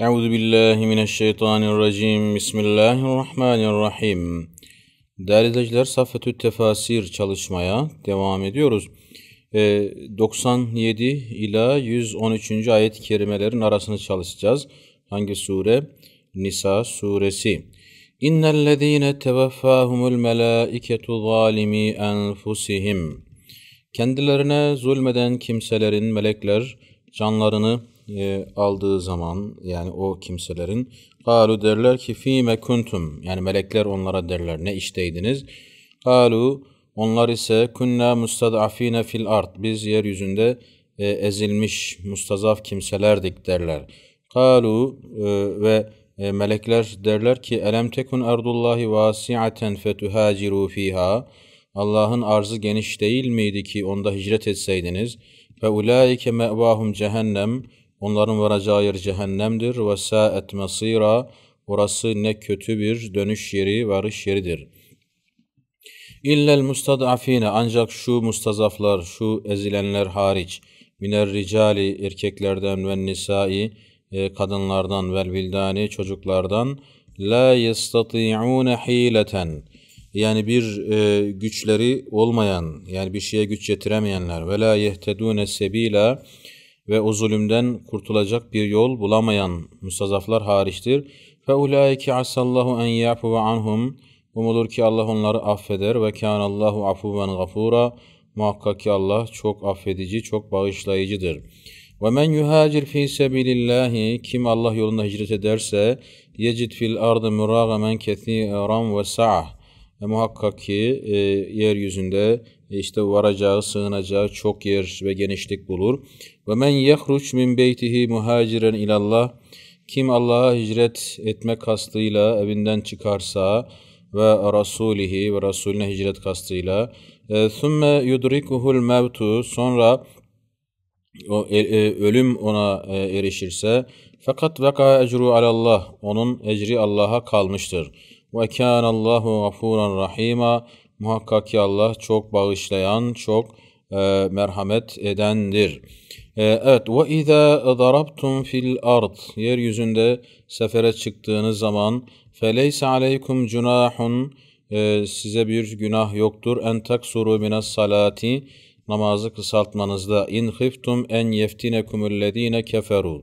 أعوذ بالله من الشيطان الرجيم بسم الله الرحمن الرحيم Değerli izleyiciler Safetü Tefasir çalışmaya devam ediyoruz. 97 ee, ila 113. ayet-i kerimelerin arasını çalışacağız. Hangi sure? Nisa suresi. İnnellezîne tevaffâhumul melâiketu zâlimî enfusihim. Kendilerine zulmeden kimselerin melekler canlarını e, aldığı zaman yani o kimselerin kalu derler ki fime kuntum yani melekler onlara derler ne işteydiniz? Kalu onlar ise kunna mustadafine fil art biz yeryüzünde e, ezilmiş mustazaf kimselerdik derler. Kalu e, ve e, melekler derler ki elem tekun ardullahi vasiaten fetuhaciru fiha Allah'ın arzı geniş değil miydi ki onda hicret etseydiniz? Ve ulaike me'vahum cehennem Onların varacağı yer cehennemdir. Ve sa'et mesira. Orası ne kötü bir dönüş yeri, varış yeridir. İllel mustad'afine ancak şu mustazaflar, şu ezilenler hariç. Miner ricali erkeklerden ve nisai e, kadınlardan ve bildani çocuklardan la yestati'une hileten yani bir e, güçleri olmayan yani bir şeye güç yetiremeyenler ve la yehtedune sebila ve o zulümden kurtulacak bir yol bulamayan müstazaflar hariçtir. فَاُولَٰئِكِ asallahu اللّٰهُ اَنْ ve anhum Umulur ki Allah onları affeder ve كَانَ اللّٰهُ عَفُوًا غَفُورًا Muhakkak ki Allah çok affedici, çok bağışlayıcıdır. Ve men ف۪ي fi اللّٰهِ Kim Allah yolunda hicret ederse يَجِدْ فِي الْاَرْضِ مُرَاغَمًا ve وَسَعَةً e, muhakkak ki e, yeryüzünde e, işte varacağı, sığınacağı çok yer ve genişlik bulur. Ve men yehruç min beytihi muhaciren ilallah. Kim Allah'a hicret etmek kastıyla evinden çıkarsa ve rasulihi ve rasulüne hicret kastıyla e, thumme yudrikuhul mevtu sonra o e, e, ölüm ona e, erişirse fakat veka ecru alallah onun ecri Allah'a kalmıştır.'' Ve kânallâhu gafûran rahîmâ. Muhakkak ki Allah çok bağışlayan, çok e, merhamet edendir. E, evet, ve izâ darabtum fil ard. Yeryüzünde sefere çıktığınız zaman feleyse aleykum cunahun. E, size bir günah yoktur. En taksuru minas salati. Namazı kısaltmanızda. İn hiftum en yeftine yeftinekumüllezîne keferû.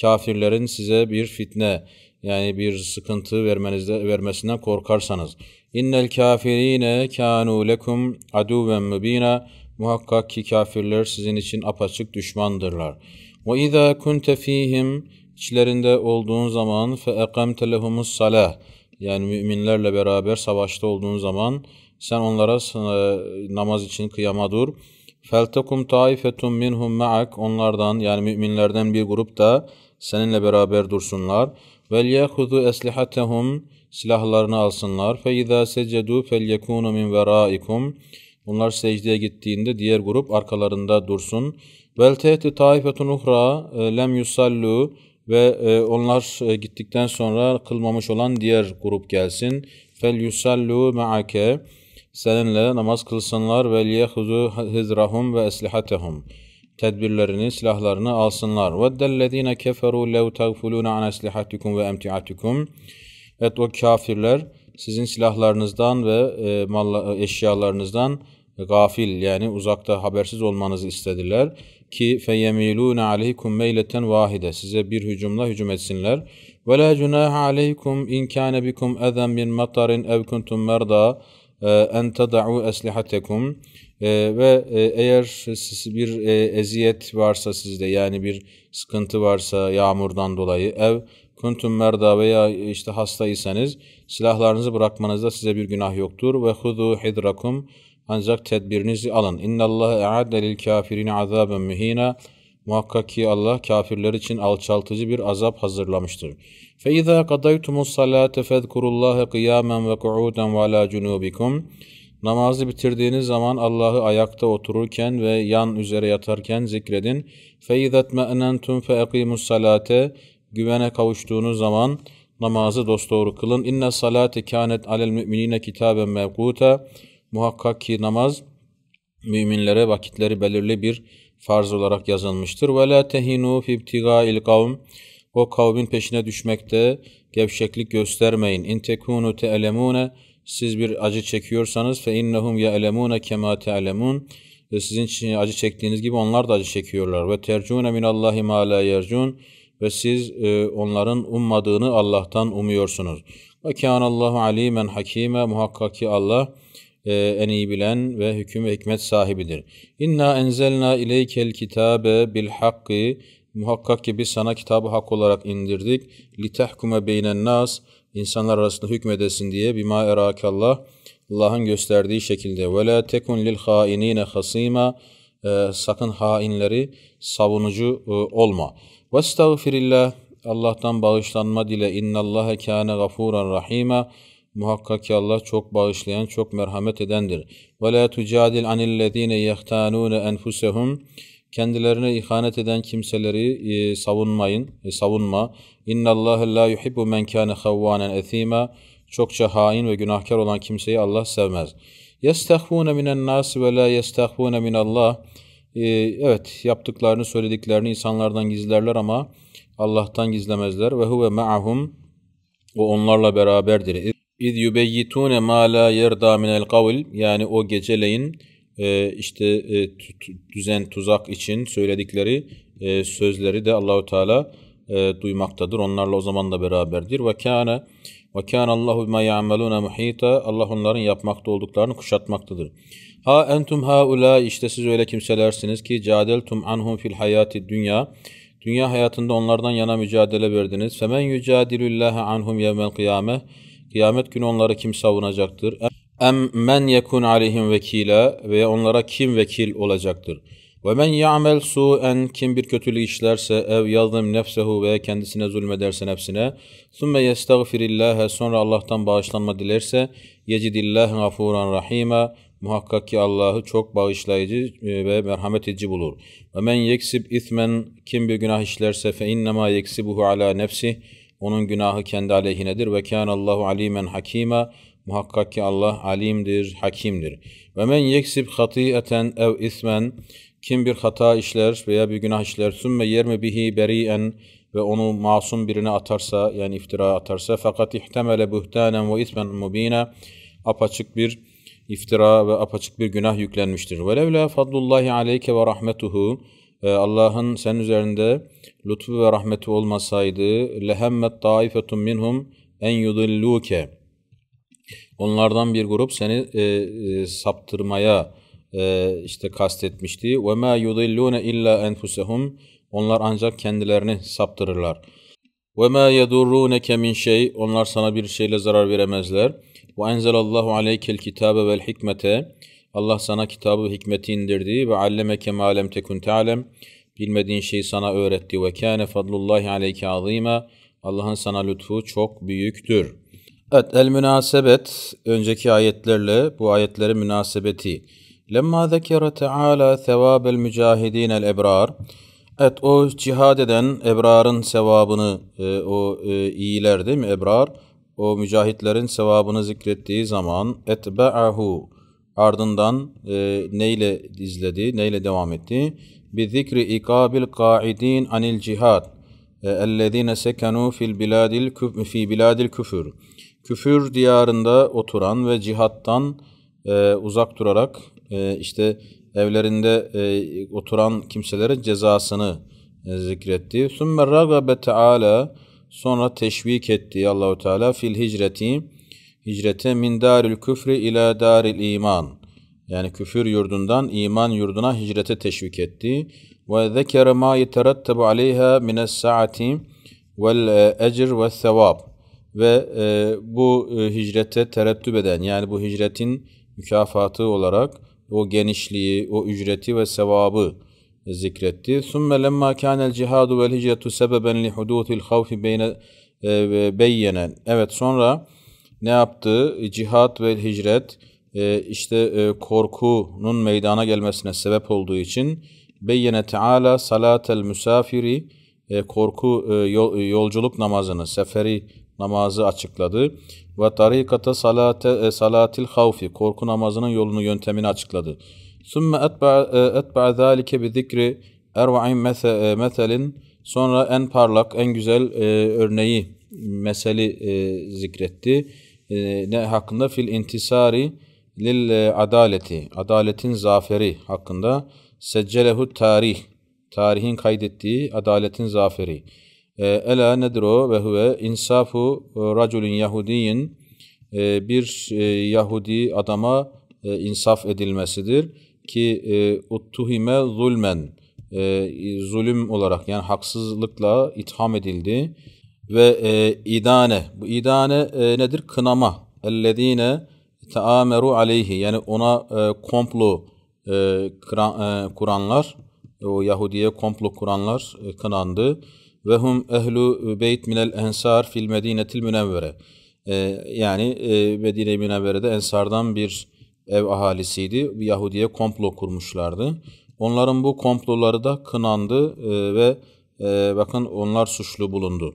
Kafirlerin size bir fitne, yani bir sıkıntı vermenizde vermesinden korkarsanız innel kafirine kanu lekum aduven mubina muhakkak ki kafirler sizin için apaçık düşmandırlar. Ve izâ kunte fîhim içlerinde olduğun zaman fe ekamte lehumus salah yani müminlerle beraber savaşta olduğun zaman sen onlara e, namaz için kıyama dur. Feltekum taifetun minhum ma'ak onlardan yani müminlerden bir grup da seninle beraber dursunlar. Vel yahuzu eslihatehum silahlarını alsınlar. Fe izâ secedu fel yekûnu min verâikum. Bunlar secdeye gittiğinde diğer grup arkalarında dursun. Vel tehti taifetun uhra lem yusallu ve e, onlar e, gittikten sonra kılmamış olan diğer grup gelsin. Fel yusallu ma'ake seninle namaz kılsınlar ve liyehuzu hizrahum ve eslihatehum tedbirlerini, silahlarını alsınlar. وَدَّلَّذ۪ينَ كَفَرُوا لَوْ تَغْفُلُونَ عَنْ أَسْلِحَتِكُمْ وَاَمْتِعَتِكُمْ Evet o kafirler sizin silahlarınızdan ve e, mal, e, eşyalarınızdan gafil yani uzakta habersiz olmanızı istediler ki feyemilun aleykum meyleten vahide size bir hücumla hücum etsinler. Ve la cunaha aleykum in kana bikum eden min matarin ev kuntum merda en tad'u eslihatekum e, ve e, eğer bir e, eziyet varsa sizde yani bir sıkıntı varsa yağmurdan dolayı ev kuntum merda veya işte hastaysanız silahlarınızı bırakmanızda size bir günah yoktur ve hudu hidrakum ancak tedbirinizi alın. İnnallâhe e'adde lil kafirine azâben mühînâ. Muhakkak ki Allah kafirler için alçaltıcı bir azap hazırlamıştır. فَاِذَا قَدَيْتُمُ الصَّلَاةَ فَذْكُرُ اللّٰهَ قِيَامًا وَقُعُودًا وَعَلَى جُنُوبِكُمْ Namazı bitirdiğiniz zaman Allah'ı ayakta otururken ve yan üzere yatarken zikredin. فَاِذَا تْمَأْنَنْتُمْ فَاَقِيمُ السَّلَاةَ Güvene kavuştuğunuz zaman namazı dosdoğru kılın. İnne salate kânet alel müminine kitaben mevkuta. Muhakkak ki namaz müminlere vakitleri belirli bir farz olarak yazılmıştır. Ve la tehinu fi ibtigail O kavmin peşine düşmekte gevşeklik göstermeyin. İn tekunu te'lemune siz bir acı çekiyorsanız fe innehum ya'lemune kema ta'lemun ve sizin için acı çektiğiniz gibi onlar da acı çekiyorlar. Ve tercune minallahi ma la yercun ve siz e, onların ummadığını Allah'tan umuyorsunuz. Ve kânallahu alimen hakime muhakkak ki Allah e, en iyi bilen ve hüküm ve hikmet sahibidir. İnna enzelna ileykel kitabe bil hakkı muhakkak ki biz sana kitabı hak olarak indirdik. Li tahkume beynen nas insanlar arasında hükmedesin diye bima erakallah Allah'ın gösterdiği şekilde ve la tekun lil hainine hasima e, sakın hainleri savunucu e, olma. Ve estağfirillah Allah'tan bağışlanma dile innallaha kâne gafuran rahîmâ Muhakkak ki Allah çok bağışlayan, çok merhamet edendir. Ve la tucadil anillezîne yehtanûne enfusehum kendilerine ihanet eden kimseleri e, savunmayın, e, savunma. İnna Allah la yuhibbu men kana havvanen esima. Çokça hain ve günahkar olan kimseyi Allah sevmez. Yestahfune minen nas ve la yestahfune min Allah. E, evet yaptıklarını söylediklerini insanlardan gizlerler ama Allah'tan gizlemezler ve huve ma'ahum o onlarla beraberdir. İz yubeyyitune ma la yerda minel kavl yani o geceleyin e, işte e, düzen tuzak için söyledikleri e, sözleri de Allahu Teala e, duymaktadır. Onlarla o zaman da beraberdir. Ve kana ve kana Allahu ma ya'malûne muhîta. Allah onların yapmakta olduklarını kuşatmaktadır. Ha entum haula işte siz öyle kimselersiniz ki cadeltum anhum fil hayati dünya. Dünya hayatında onlardan yana mücadele verdiniz. Femen yücadilüllaha anhum yevmel kıyame. Kıyamet günü onları kim savunacaktır? Em men yekun aleyhim vekila ve onlara kim vekil olacaktır? Ve men ya'mel su'en kim bir kötülük işlerse ev yazdım nefsehu ve kendisine zulmederse nefsine sümme yestagfirillâhe sonra Allah'tan bağışlanma dilerse yecidillâhe gafûran rahîme muhakkak ki Allah'ı çok bağışlayıcı e, ve merhamet edici bulur. Ve men yeksib ithmen kim bir günah işlerse fe innema yeksibuhu ala nefsih onun günahı kendi aleyhinedir ve kânallahu alîmen hakîme Muhakkak ki Allah alimdir, hakimdir. Ve men yeksib hati'eten ev ismen kim bir hata işler veya bir günah işler sümme yermi bihi beri'en ve onu masum birine atarsa yani iftira atarsa fakat ihtemele buhtanen ve ismen mubine apaçık bir iftira ve apaçık bir günah yüklenmiştir. Ve levla fadlullahi aleyke ve rahmetuhu e, Allah'ın senin üzerinde lütfu ve rahmeti olmasaydı lehemmet taifetun minhum en yudilluke Onlardan bir grup seni e, e, saptırmaya e, işte kastetmişti. Ve ma yudillune illa enfusehum. Onlar ancak kendilerini saptırırlar. Ve ma yedurruneke min şey. Onlar sana bir şeyle zarar veremezler. Ve enzelallahu aleykel kitabe vel hikmete. Allah sana kitabı hikmeti indirdi ve allemeke ma lem tekun ta'lem. Bilmediğin şeyi sana öğretti ve kâne fadlullahi aleyke azîmâ. Allah'ın sana lütfu çok büyüktür.'' Evet, el münasebet önceki ayetlerle bu ayetlerin münasebeti. Lemma zekere Teala sevabel mücahidin el ebrar. Evet o cihad eden ebrarın sevabını e, o e, iyiler değil mi ebrar? O mücahitlerin sevabını zikrettiği zaman etba'ahu ardından e, neyle izledi, neyle devam etti? Bi zikri ikabil qaidin anil cihad. E, Ellezine sekenu fil biladil fi biladil küfür küfür diyarında oturan ve cihattan e, uzak durarak e, işte evlerinde e, oturan kimselerin cezasını e, zikretti. Sümme ragabe teala sonra teşvik etti Allahu Teala fil hicreti hicrete min darül küfri ila daril iman. Yani küfür yurdundan iman yurduna hicrete teşvik etti. Ve zekere ma yeterettabu aleyha mines saati vel e, ecr ve sevap ve e, bu e, hicrete terettüp eden yani bu hicretin mükafatı olarak o genişliği, o ücreti ve sevabı zikretti. Sümme lemma kânel cihadu vel hicretu sebeben li hudûtil e, Evet sonra ne yaptı? Cihad ve hicret e, işte e, korkunun meydana gelmesine sebep olduğu için beyyene Teala salatel müsafiri korku yolculuk namazını, seferi namazı açıkladı ve tarikata salate, e, salatil havfi korku namazının yolunu yöntemini açıkladı. Sümme etba'a e, zâlike bi zikri erva'in metelin e, sonra en parlak en güzel e, örneği meseli e, zikretti. E, ne hakkında fil intisari lil adaleti adaletin zaferi hakkında seccelehu tarih tarihin kaydettiği adaletin zaferi. Ee, ela nedir o? ve huve insafu raculun yahudiyin ee, bir e, Yahudi adama e, insaf edilmesidir ki e, uttuhime zulmen zulüm olarak yani haksızlıkla itham edildi ve idane bu idane nedir kınama ellezine taameru aleyhi yani ona komplo kuranlar o Yahudiye komplo kuranlar kınandı ve hum ehlu beyt minel ensar fil medinetil münevvere. Ee, yani e, Medine-i Münevvere'de ensardan bir ev ahalisiydi. Bir Yahudi'ye komplo kurmuşlardı. Onların bu komploları da kınandı e, ve e, bakın onlar suçlu bulundu.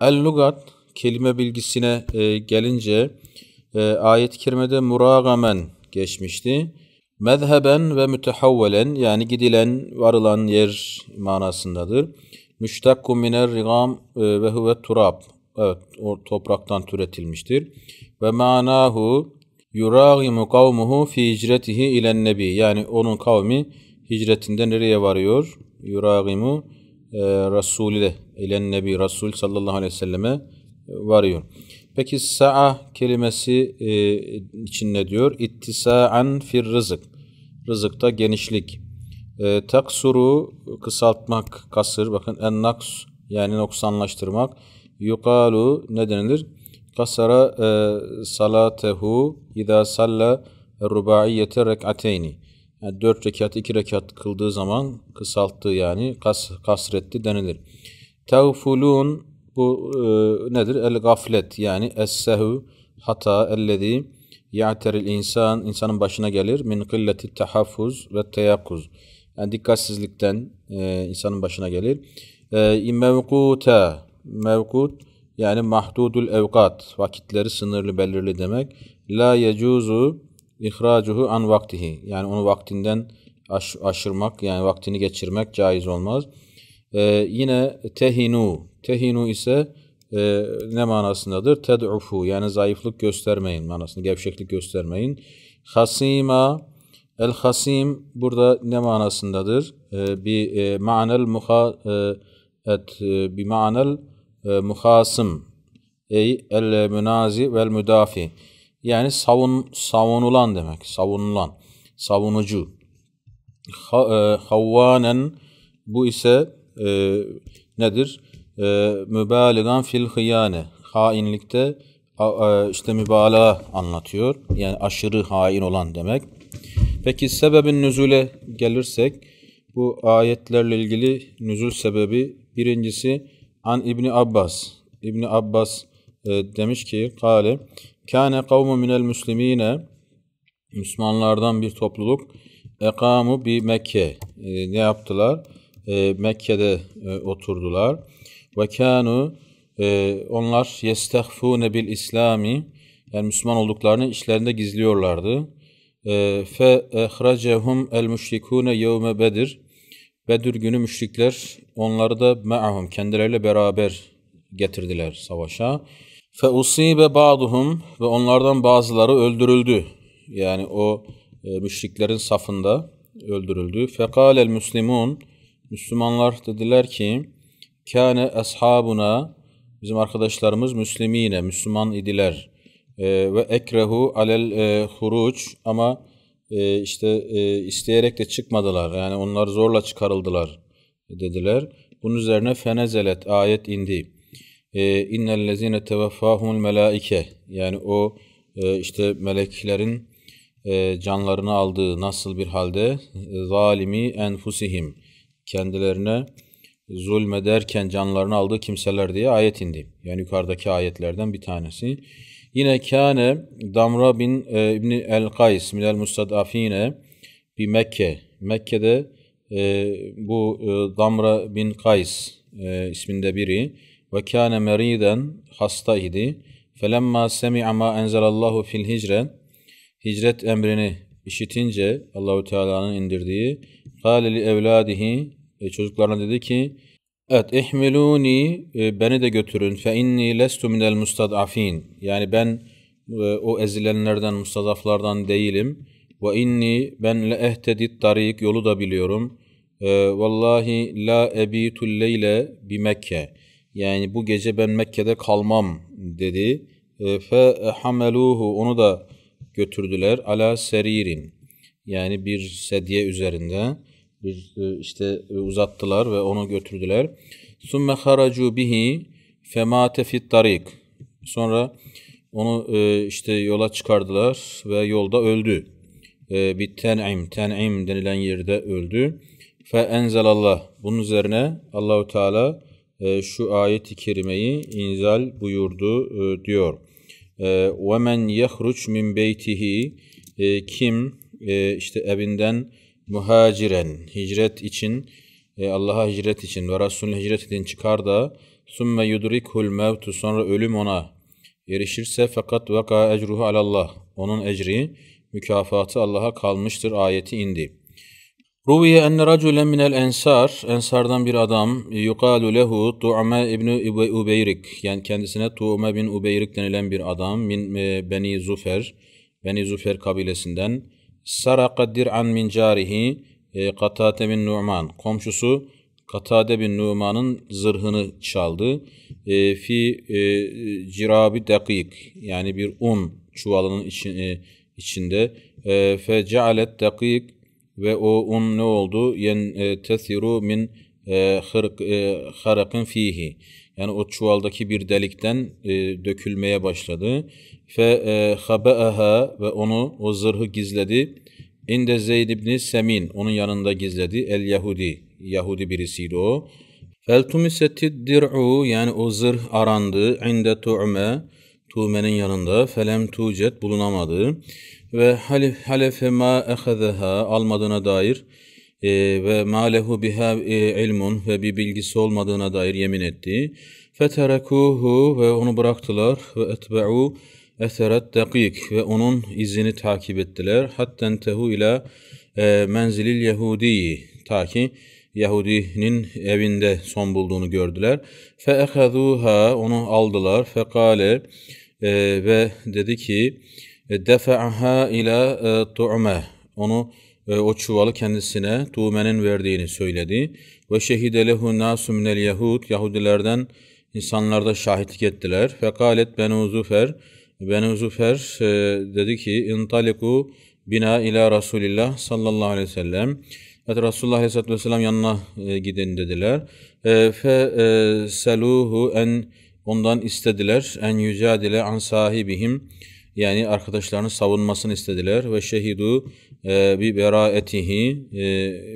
El-Lugat kelime bilgisine e, gelince e, ayet-i kerimede muragamen geçmişti. Mezheben ve mütehavvelen yani gidilen, varılan yer manasındadır. Müştakku miner rigam ve huve turab. Evet, o topraktan türetilmiştir. Ve manahu yuragimu kavmuhu fi hicretihi ilen nebi. Yani onun kavmi hicretinde nereye varıyor? Yuragimu e, Resulü'le ilen nebi. Resul sallallahu aleyhi ve selleme e, varıyor. Peki sa'a kelimesi e, için ne diyor? İttisa'an fir rızık. Rızıkta genişlik. E, taksuru kısaltmak, kasır. Bakın en naks yani noksanlaştırmak. Yukalu ne denilir? Kasara e, salatehu idâ salla rubaiyete rek'ateyni. Yani dört rekat, iki rekat kıldığı zaman kısalttı yani kas, kasretti denilir. Tevfulun bu e, nedir? El gaflet yani essehu hata ellezi ya'teril insan insanın başına gelir min kılleti tahaffuz ve teyakkuz. Yani dikkatsizlikten e, insanın başına gelir. E, mevkute, mevkut yani mahdudul evkat, vakitleri sınırlı belirli demek. La yecuzu ihracuhu an vaktihi. Yani onu vaktinden aş, aşırmak, yani vaktini geçirmek caiz olmaz. E, yine tehinu, tehinu ise e, ne manasındadır? Ted'ufu yani zayıflık göstermeyin manasında, gevşeklik göstermeyin. Hasima El hasim burada ne manasındadır? Ee, e, e, e, bi ma'nel muha et bi ma'nel muhasım ey el münazi vel müdafi yani savun savunulan demek. Savunulan, savunucu. Ha, havvanen bu ise e, nedir? E, mübaligan fil hıyane. Hainlikte a, a, işte mübalağa anlatıyor. Yani aşırı hain olan demek. Peki sebebin nüzule gelirsek bu ayetlerle ilgili nüzul sebebi birincisi an İbni Abbas. İbni Abbas e, demiş ki kâle kâne kavmu minel müslimine Müslümanlardan bir topluluk ekamu bi Mekke e, ne yaptılar? E, Mekke'de e, oturdular. Ve kânu e, onlar yestehfûne bil İslami yani Müslüman olduklarını işlerinde gizliyorlardı ee, fe ehracehum el müşrikune yevme bedir. Bedir günü müşrikler onları da me'ahum kendileriyle beraber getirdiler savaşa. Fe usibe ba'duhum ve onlardan bazıları öldürüldü. Yani o e, müşriklerin safında öldürüldü. el müslimun Müslümanlar dediler ki kâne ashabuna bizim arkadaşlarımız müslimine Müslüman idiler. Ee, ve ekrehu alel e, huruç ama e, işte e, isteyerek de çıkmadılar. Yani onlar zorla çıkarıldılar dediler. Bunun üzerine fenezelet ayet indi. E, İnnellezine tevaffahumul melaike yani o e, işte meleklerin e, canlarını aldığı nasıl bir halde zalimi enfusihim kendilerine zulmederken canlarını aldığı kimseler diye ayet indi. Yani yukarıdaki ayetlerden bir tanesi. Yine kâne Damra bin e, İbni el-Kays minel mustadafine bi Mekke. Mekke'de e, bu e, Damra bin Kays e, isminde biri ve kâne meriden hasta idi. Felemma semi'a ma enzelallahu fil hicre hicret emrini işitince Allahu Teala'nın indirdiği kâle li evladihi e, çocuklarına dedi ki Evet, ihmiluni e, beni de götürün fe inni lestu minel mustad'afin. Yani ben e, o ezilenlerden, mustadaflardan değilim. Ve inni ben le ehtedit tarik yolu da biliyorum. E, vallahi la ebitul leyle bi Mekke. Yani bu gece ben Mekke'de kalmam dedi. Fe hameluhu onu da götürdüler ala seririn. Yani bir sedye üzerinde biz e, işte e, uzattılar ve onu götürdüler. Sümme haracu bihi femate fit tarik. Sonra onu e, işte yola çıkardılar ve yolda öldü. Bir ten'im, ten'im denilen yerde öldü. Fe enzelallah. Bunun üzerine Allahu Teala şu ayet-i kerimeyi inzal buyurdu diyor. Ve men yahruç min beytihi kim işte evinden muhaciren hicret için e, Allah'a hicret için ve Resulüne hicret edin çıkar da sümme yudrikul mevtu sonra ölüm ona erişirse fakat vaka ecruhu alallah onun ecri mükafatı Allah'a kalmıştır ayeti indi. Ruviye enne raculen minel ensar, ensardan bir adam, yukalu lehu Tu'me ibni Ubeyrik, yani kendisine Tu'me bin Ubeyrik denilen bir adam, min, e, Beni Zufer, Beni Zufer kabilesinden, Saraka dir'an min carihi e, bin Numan. Komşusu Katade bin Numan'ın zırhını çaldı. E, fi e, cirabi dakik yani bir un çuvalının için, e, içinde. E, fe cealet dakik ve o un ne oldu? Yen e, tesiru min e, hırk, e, harakin fihi. Yani o çuvaldaki bir delikten e, dökülmeye başladı. Fe e, habeaha ve onu o zırhı gizledi. İnde Zeyd ibni Semin onun yanında gizledi. El Yahudi. Yahudi birisiydi o. Feltumisetid dir'u yani o zırh arandı. İnde tu'me Tuğme'nin yanında felem tucet bulunamadı ve halif halefe ma ehezeha almadığına dair e, ve malehu biha e, ilmun ve bir bilgisi olmadığına dair yemin etti. Feterekuhu ve onu bıraktılar ve etbe'u eseret dakik ve onun izini takip ettiler. Hatten tehu ila e, menzilil Yahudi ta ki Yahudinin evinde son bulduğunu gördüler. Fe onu aldılar. Fekale e, ve dedi ki e, defa'ha ila tu'me onu ee, o çuvalı kendisine Tuğme'nin verdiğini söyledi. Ve şehide lehu nasu minel yahud, Yahudilerden insanlarda şahitlik ettiler. Fekalet benu zufer, benu zufer e, dedi ki, intaliku bina ila Resulillah sallallahu aleyhi ve sellem. Evet Resulullah aleyhisselatü vesselam yanına e, gidin dediler. E, fe e, seluhu en ondan istediler en yücadile an sahibihim yani arkadaşlarının savunmasını istediler ve şehidu e, bi beraetihi e,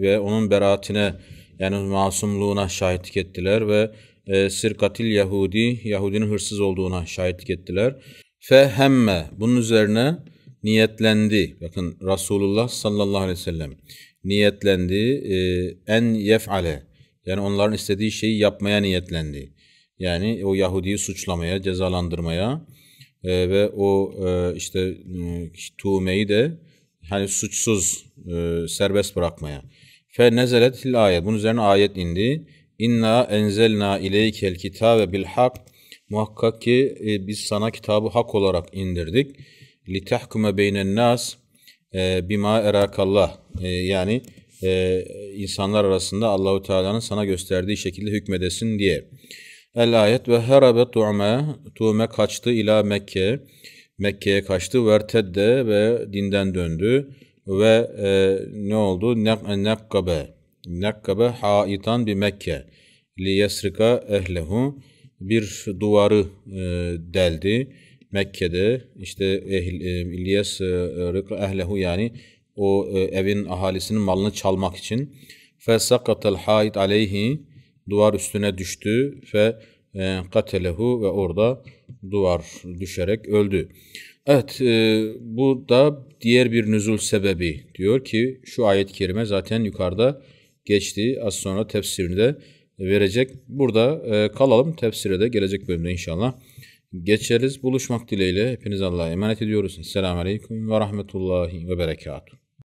ve onun beraatine yani masumluğuna şahitlik ettiler ve e, sirkatil Yahudi Yahudinin hırsız olduğuna şahitlik ettiler. Fehemme bunun üzerine niyetlendi. Bakın Resulullah sallallahu aleyhi ve sellem niyetlendi e, en yef'ale yani onların istediği şeyi yapmaya niyetlendi. Yani o Yahudi'yi suçlamaya, cezalandırmaya e, ve o e, işte e, tuğmeyi de hani suçsuz e, serbest bırakmaya. Fe nezelet fil ayet. Bunun üzerine ayet indi. İnna enzelna ileykel kitabe bil hak. Muhakkak ki e, biz sana kitabı hak olarak indirdik. Li tahkume beynen nas e, bima erakallah. E, yani e, insanlar arasında Allahu Teala'nın sana gösterdiği şekilde hükmedesin diye. El ayet ve herabe tu'me, tu'me kaçtı ila Mekke, Mekke'ye kaçtı ve ertedde ve dinden döndü ve e, ne oldu? Nekkabe, nekkabe haitan bir Mekke, li yesrika ehlehu, bir duvarı e, deldi. Mekke'de işte ehl, e, İlyas e, ehlehu yani o e, evin ahalisinin malını çalmak için. Fesakatel Hayt aleyhi duvar üstüne düştü ve e, katelehu ve orada duvar düşerek öldü. Evet e, bu da diğer bir nüzul sebebi diyor ki şu ayet-i kerime zaten yukarıda geçti. Az sonra tefsirini de verecek. Burada e, kalalım tefsire de gelecek bölümde inşallah geçeriz. Buluşmak dileğiyle hepiniz Allah'a emanet ediyoruz. Selamun Aleyküm ve Rahmetullahi ve Berekatuhu.